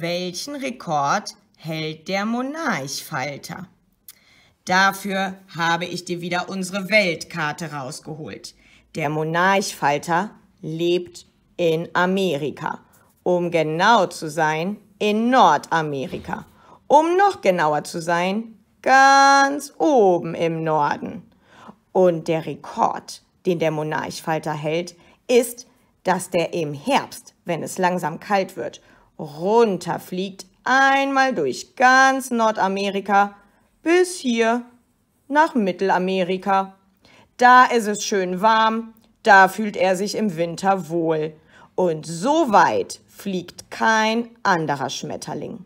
welchen Rekord hält der Monarchfalter? Dafür habe ich dir wieder unsere Weltkarte rausgeholt. Der Monarchfalter lebt in Amerika. Um genau zu sein, in Nordamerika. Um noch genauer zu sein, ganz oben im Norden. Und der Rekord, den der Monarchfalter hält, ist, dass der im Herbst, wenn es langsam kalt wird runterfliegt, einmal durch ganz Nordamerika bis hier nach Mittelamerika. Da ist es schön warm, da fühlt er sich im Winter wohl. Und so weit fliegt kein anderer Schmetterling.